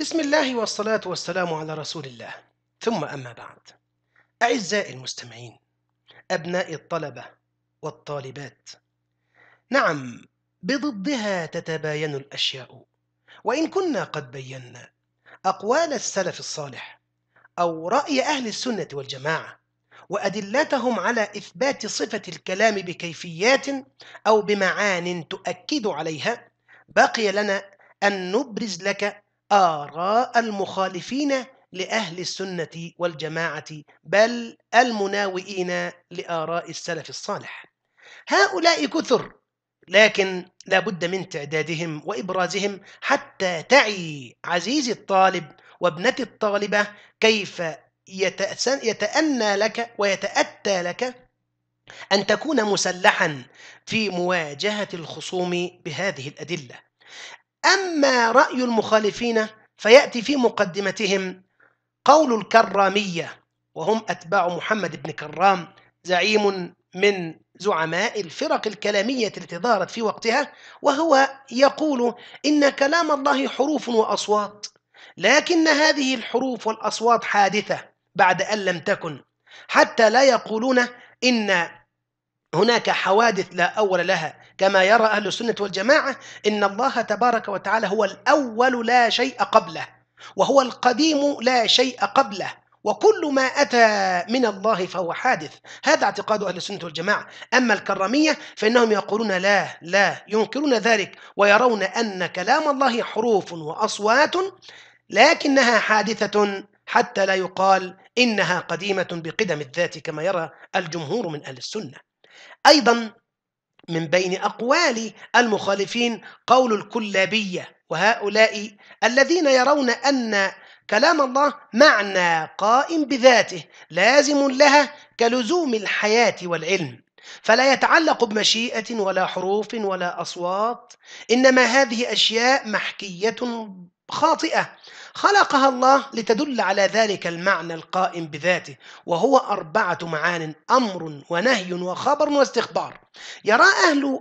بسم الله والصلاة والسلام على رسول الله ثم أما بعد أعزائي المستمعين أبناء الطلبة والطالبات نعم بضدها تتباين الأشياء وإن كنا قد بينا أقوال السلف الصالح أو رأي أهل السنة والجماعة وأدلتهم على إثبات صفة الكلام بكيفيات أو بمعان تؤكد عليها بقي لنا أن نبرز لك آراء المخالفين لأهل السنة والجماعة بل المناوئين لآراء السلف الصالح هؤلاء كثر لكن لا بد من تعدادهم وإبرازهم حتى تعي عزيزي الطالب وابنتي الطالبة كيف يتأنى لك ويتأتى لك أن تكون مسلحا في مواجهة الخصوم بهذه الأدلة أما رأي المخالفين فيأتي في مقدمتهم قول الكرامية وهم أتباع محمد بن كرام زعيم من زعماء الفرق الكلامية التي ظهرت في وقتها وهو يقول إن كلام الله حروف وأصوات لكن هذه الحروف والأصوات حادثة بعد أن لم تكن حتى لا يقولون إن هناك حوادث لا أول لها كما يرى أهل السنة والجماعة إن الله تبارك وتعالى هو الأول لا شيء قبله وهو القديم لا شيء قبله وكل ما أتى من الله فهو حادث هذا اعتقاد أهل السنة والجماعة أما الكرمية فإنهم يقولون لا لا ينكرون ذلك ويرون أن كلام الله حروف وأصوات لكنها حادثة حتى لا يقال إنها قديمة بقدم الذات كما يرى الجمهور من أهل السنة أيضا من بين أقوال المخالفين قول الكلابية وهؤلاء الذين يرون أن كلام الله معنى قائم بذاته لازم لها كلزوم الحياة والعلم فلا يتعلق بمشيئة ولا حروف ولا أصوات إنما هذه أشياء محكية خاطئة خلقها الله لتدل على ذلك المعنى القائم بذاته وهو أربعة معان أمر ونهي وخبر واستخبار يرى أهل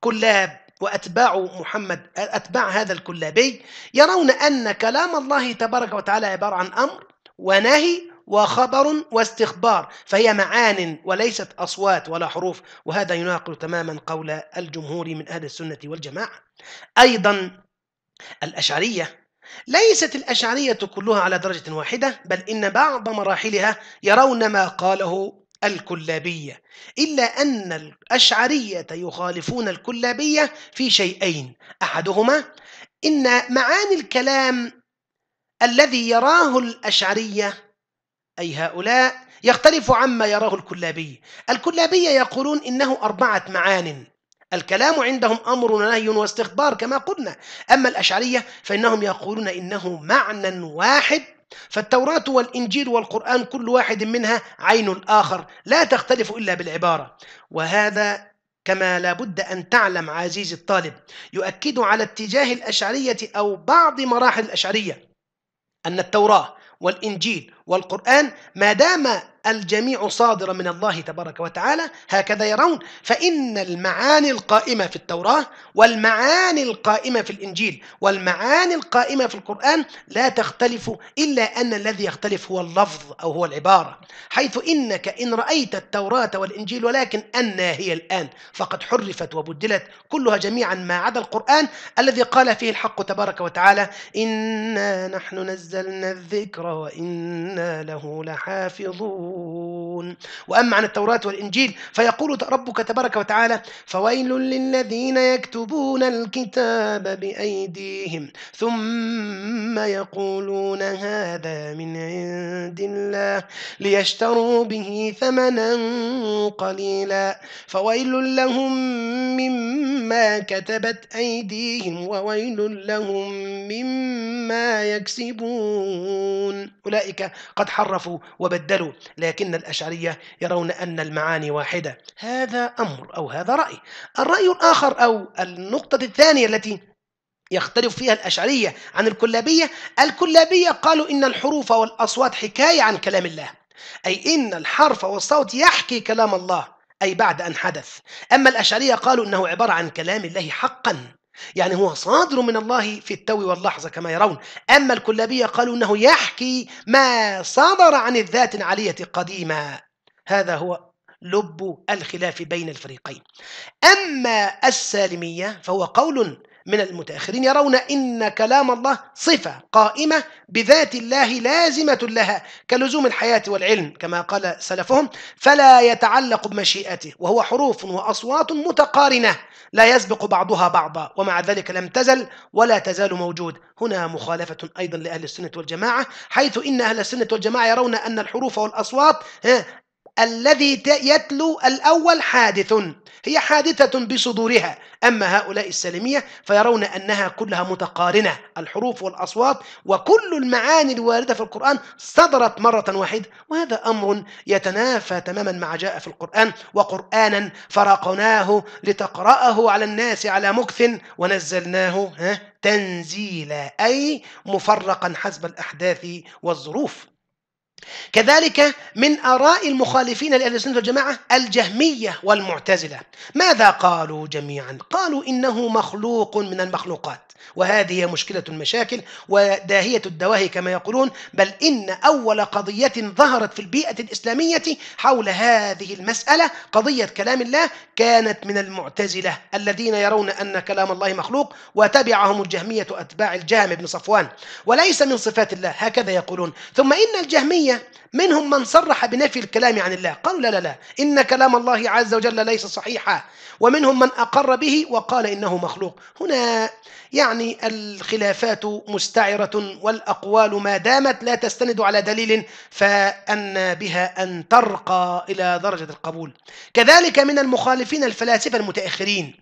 كلاب وأتباع محمد أتباع هذا الكلابي يرون أن كلام الله تبارك وتعالى عبارة عن أمر ونهي وخبر واستخبار فهي معان وليست أصوات ولا حروف وهذا يناقض تماما قول الجمهور من أهل السنة والجماعة أيضا الأشعرية ليست الأشعرية كلها على درجة واحدة بل إن بعض مراحلها يرون ما قاله الكلابية إلا أن الأشعرية يخالفون الكلابية في شيئين أحدهما إن معاني الكلام الذي يراه الأشعرية أي هؤلاء يختلف عما يراه الكلابي الكلابية يقولون إنه أربعة معان الكلام عندهم أمر ونهي واستخبار كما قلنا أما الأشعرية فإنهم يقولون إنه معنى واحد فالتوراة والإنجيل والقرآن كل واحد منها عين الآخر لا تختلف إلا بالعبارة وهذا كما لا بد أن تعلم عزيزي الطالب يؤكد على اتجاه الأشعرية أو بعض مراحل الأشعرية أن التوراة والإنجيل والقرآن ما دام الجميع صادرة من الله تبارك وتعالى هكذا يرون فإن المعاني القائمة في التوراة والمعاني القائمة في الإنجيل والمعاني القائمة في القرآن لا تختلف إلا أن الذي يختلف هو اللفظ أو هو العبارة حيث إنك إن رأيت التوراة والإنجيل ولكن أنا هي الآن فقد حرفت وبدلت كلها جميعا ما عدا القرآن الذي قال فيه الحق تبارك وتعالى إنا نحن نزلنا الذكر وإنا له لحافظون يعملون وأما عن التوراة والإنجيل فيقول ربك تبارك وتعالى فويل للذين يكتبون الكتاب بأيديهم ثم يقولون هذا من عند الله ليشتروا به ثمنا قليلا فويل لهم مما كتبت أيديهم وويل لهم مما يكسبون أولئك قد حرفوا وبدلوا لكن الأشعرية يرون أن المعاني واحدة هذا أمر أو هذا رأي الرأي الآخر أو النقطة الثانية التي يختلف فيها الأشعرية عن الكلابية الكلابية قالوا إن الحروف والأصوات حكاية عن كلام الله أي إن الحرف والصوت يحكي كلام الله أي بعد أن حدث أما الأشعرية قالوا إنه عبارة عن كلام الله حقا يعني هو صادر من الله في التو واللحظة كما يرون أما الكلابية قالوا أنه يحكي ما صدر عن الذات العالية قديما هذا هو لب الخلاف بين الفريقين أما السالمية فهو قول من المتأخرين يرون أن كلام الله صفة قائمة بذات الله لازمة لها كلزوم الحياة والعلم كما قال سلفهم فلا يتعلق بمشيئته وهو حروف وأصوات متقارنة لا يسبق بعضها بعضا ومع ذلك لم تزل ولا تزال موجود هنا مخالفة أيضا لأهل السنة والجماعة حيث إن أهل السنة والجماعة يرون أن الحروف والأصوات الذي يتلو الأول حادث هي حادثة بصدورها أما هؤلاء السلمية فيرون أنها كلها متقارنة الحروف والأصوات وكل المعاني الواردة في القرآن صدرت مرة واحدة وهذا أمر يتنافى تماما مع جاء في القرآن وقرآنا فرقناه لتقرأه على الناس على مكث ونزلناه تنزيلا أي مفرقا حسب الأحداث والظروف كذلك من آراء المخالفين لأهل السنة والجماعة الجهمية والمعتزلة ماذا قالوا جميعا؟ قالوا إنه مخلوق من المخلوقات وهذه مشكلة المشاكل وداهية الدواهي كما يقولون بل إن أول قضية ظهرت في البيئة الإسلامية حول هذه المسألة قضية كلام الله كانت من المعتزلة الذين يرون أن كلام الله مخلوق وتبعهم الجهمية أتباع الجهم بن صفوان وليس من صفات الله هكذا يقولون ثم إن الجهمية الثانية منهم من صرح بنفي الكلام عن الله قالوا لا لا لا إن كلام الله عز وجل ليس صحيحا ومنهم من أقر به وقال إنه مخلوق هنا يعني الخلافات مستعرة والأقوال ما دامت لا تستند على دليل فأن بها أن ترقى إلى درجة القبول كذلك من المخالفين الفلاسفة المتأخرين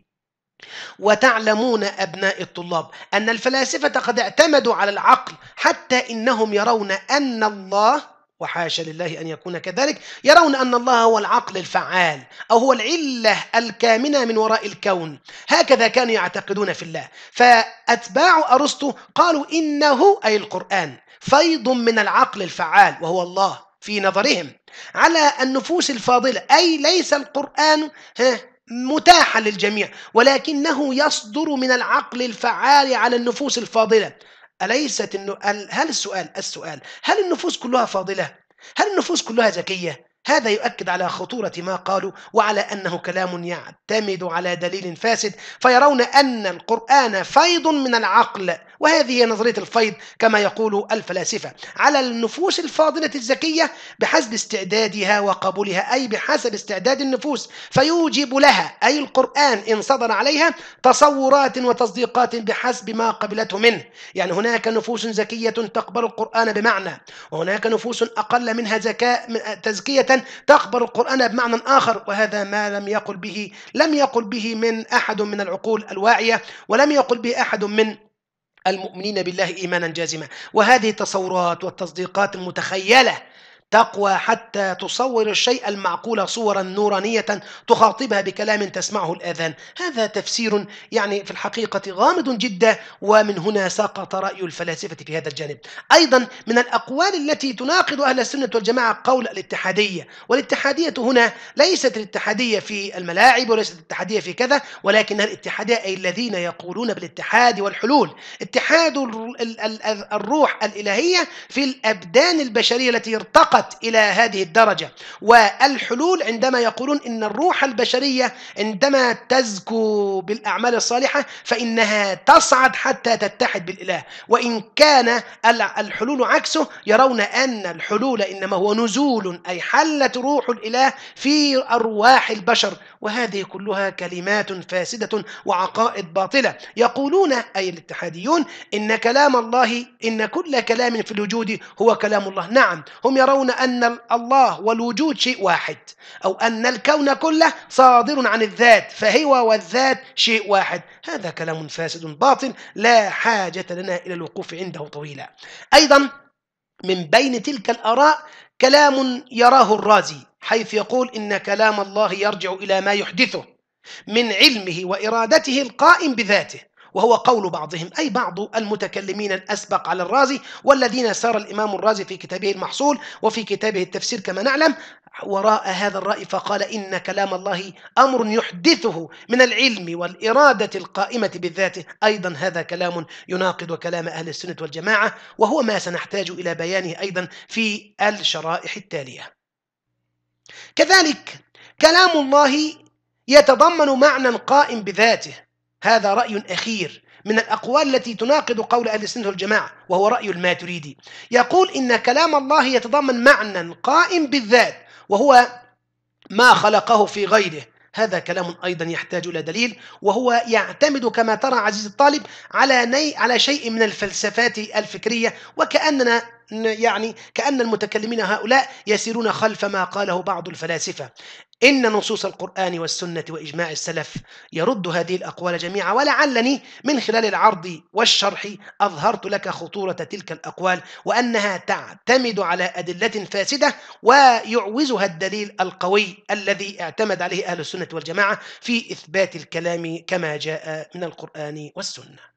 وتعلمون أبناء الطلاب أن الفلاسفة قد اعتمدوا على العقل حتى إنهم يرون أن الله وحاشا لله أن يكون كذلك يرون أن الله هو العقل الفعال أو هو العلة الكامنة من وراء الكون هكذا كانوا يعتقدون في الله فأتباع أرسطو قالوا إنه أي القرآن فيض من العقل الفعال وهو الله في نظرهم على النفوس الفاضلة أي ليس القرآن متاحا للجميع ولكنه يصدر من العقل الفعال على النفوس الفاضلة أليست إنه هل السؤال السؤال هل النفوس كلها فاضلة؟ هل النفوس كلها ذكية؟ هذا يؤكد على خطورة ما قالوا وعلى أنه كلام يعتمد على دليل فاسد فيرون أن القرآن فيض من العقل وهذه هي نظرية الفيض كما يقول الفلاسفة على النفوس الفاضلة الزكية بحسب استعدادها وقبولها أي بحسب استعداد النفوس فيوجب لها أي القرآن إن صدر عليها تصورات وتصديقات بحسب ما قبلته منه يعني هناك نفوس زكية تقبل القرآن بمعنى وهناك نفوس أقل منها زكاء تزكية تخبر القرآن بمعنى آخر وهذا ما لم يقل به لم يقل به من أحد من العقول الواعية ولم يقل به أحد من المؤمنين بالله إيمانا جازما وهذه التصورات والتصديقات المتخيلة تقوى حتى تصور الشيء المعقول صورا نورانية تخاطبها بكلام تسمعه الآذان هذا تفسير يعني في الحقيقة غامض جدا ومن هنا سقط رأي الفلاسفة في هذا الجانب أيضا من الأقوال التي تناقض أهل السنة والجماعة قول الاتحادية والاتحادية هنا ليست الاتحادية في الملاعب وليست الاتحادية في كذا ولكنها الاتحادية أي الذين يقولون بالاتحاد والحلول اتحاد الروح الإلهية في الأبدان البشرية التي ارتقت وصلت إلى هذه الدرجة والحلول عندما يقولون إن الروح البشرية عندما تزكو بالأعمال الصالحة فإنها تصعد حتى تتحد بالإله وإن كان الحلول عكسه يرون أن الحلول إنما هو نزول أي حلت روح الإله في أرواح البشر وهذه كلها كلمات فاسدة وعقائد باطلة يقولون أي الاتحاديون إن كلام الله إن كل كلام في الوجود هو كلام الله نعم هم يرون أن الله والوجود شيء واحد أو أن الكون كله صادر عن الذات فهو والذات شيء واحد هذا كلام فاسد باطل لا حاجة لنا إلى الوقوف عنده طويلا أيضا من بين تلك الآراء كلام يراه الرازي حيث يقول إن كلام الله يرجع إلى ما يحدثه من علمه وإرادته القائم بذاته وهو قول بعضهم أي بعض المتكلمين الأسبق على الرازي والذين سار الإمام الرازي في كتابه المحصول وفي كتابه التفسير كما نعلم وراء هذا الرأي فقال إن كلام الله أمر يحدثه من العلم والإرادة القائمة بذاته أيضا هذا كلام يناقض كلام أهل السنة والجماعة وهو ما سنحتاج إلى بيانه أيضا في الشرائح التالية كذلك كلام الله يتضمن معنى قائم بذاته هذا رأي أخير من الأقوال التي تناقض قول أهل السنة والجماعة وهو رأي الماتريدي يقول إن كلام الله يتضمن معنى قائم بالذات وهو ما خلقه في غيره هذا كلام أيضا يحتاج إلى دليل وهو يعتمد كما ترى عزيزي الطالب على ني على شيء من الفلسفات الفكرية وكأننا يعني كأن المتكلمين هؤلاء يسيرون خلف ما قاله بعض الفلاسفة إن نصوص القرآن والسنة وإجماع السلف يرد هذه الأقوال جميعا ولعلني من خلال العرض والشرح أظهرت لك خطورة تلك الأقوال وأنها تعتمد على أدلة فاسدة ويعوزها الدليل القوي الذي اعتمد عليه أهل السنة والجماعة في إثبات الكلام كما جاء من القرآن والسنة